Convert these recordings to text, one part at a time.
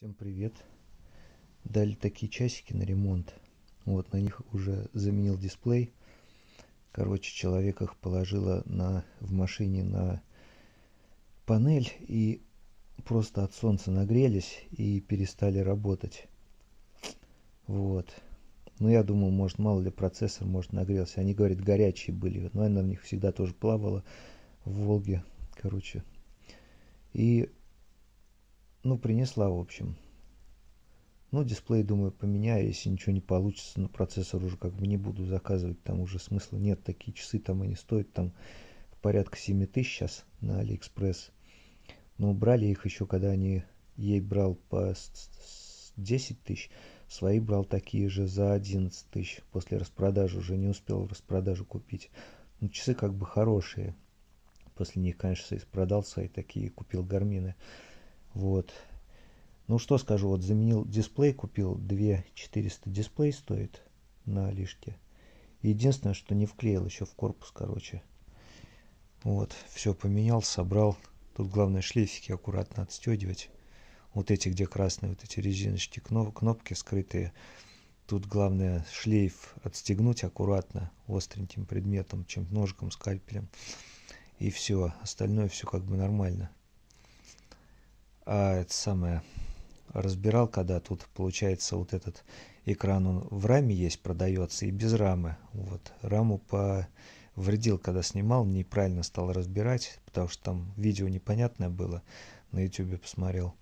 Всем привет! Дали такие часики на ремонт. Вот, на них уже заменил дисплей. Короче, человек их положила на, в машине на панель и просто от солнца нагрелись и перестали работать. Вот. Ну, я думаю, может, мало ли процессор, может, нагрелся. Они, говорят, горячие были. Но она в них всегда тоже плавала в Волге. Короче. И ну, принесла, в общем. Ну, дисплей, думаю, поменяю, если ничего не получится, но процессор уже как бы не буду заказывать, там уже смысла нет, такие часы там и не стоят, там порядка 7 тысяч сейчас на Алиэкспресс. Но брали их еще, когда они, ей брал по 10 тысяч, свои брал такие же за 11 тысяч после распродажи, уже не успел в распродажу купить. Но ну, часы как бы хорошие. После них, конечно, продал свои такие, купил гармины. Вот. Ну, что скажу, вот заменил дисплей, купил 2400 дисплей стоит на лишке. Единственное, что не вклеил еще в корпус, короче. Вот, все поменял, собрал. Тут главное шлейфики аккуратно отстегивать. Вот эти, где красные, вот эти резиночки, кнопки скрытые. Тут главное шлейф отстегнуть аккуратно, остреньким предметом, чем ножиком, скальпелем. И все, остальное все как бы нормально а, это самое, разбирал, когда тут получается вот этот экран, он в раме есть, продается, и без рамы. Вот, раму повредил, когда снимал, неправильно стал разбирать, потому что там видео непонятное было, на YouTube посмотрел.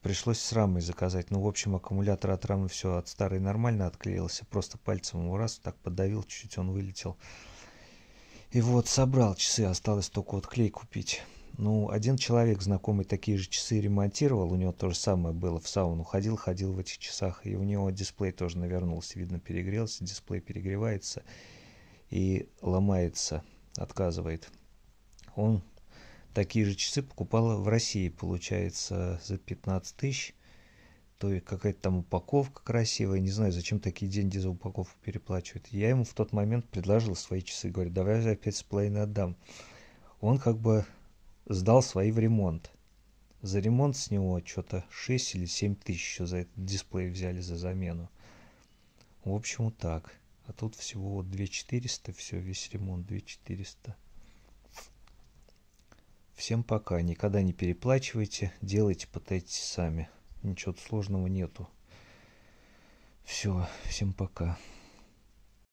Пришлось с рамой заказать. Ну, в общем, аккумулятор от рамы все от старой нормально отклеился. Просто пальцем его раз так подавил, чуть-чуть он вылетел. И вот собрал часы, осталось только вот клей купить. Ну, один человек знакомый такие же часы ремонтировал, у него то же самое было в сауну. Ходил, ходил в этих часах, и у него дисплей тоже навернулся, видно, перегрелся, дисплей перегревается и ломается, отказывает. Он такие же часы покупал в России, получается, за 15 тысяч. То есть какая-то там упаковка красивая, не знаю, зачем такие деньги за упаковку переплачивают. Я ему в тот момент предложил свои часы, говорю, давай я опять 5,5 отдам. Он как бы сдал свои в ремонт. За ремонт с него что-то 6 или 7 тысяч еще за этот дисплей взяли за замену. В общем, вот так. А тут всего вот 2400, все, весь ремонт 2400. Всем пока. Никогда не переплачивайте. Делайте, пытайтесь сами. Ничего сложного нету. Все, всем пока.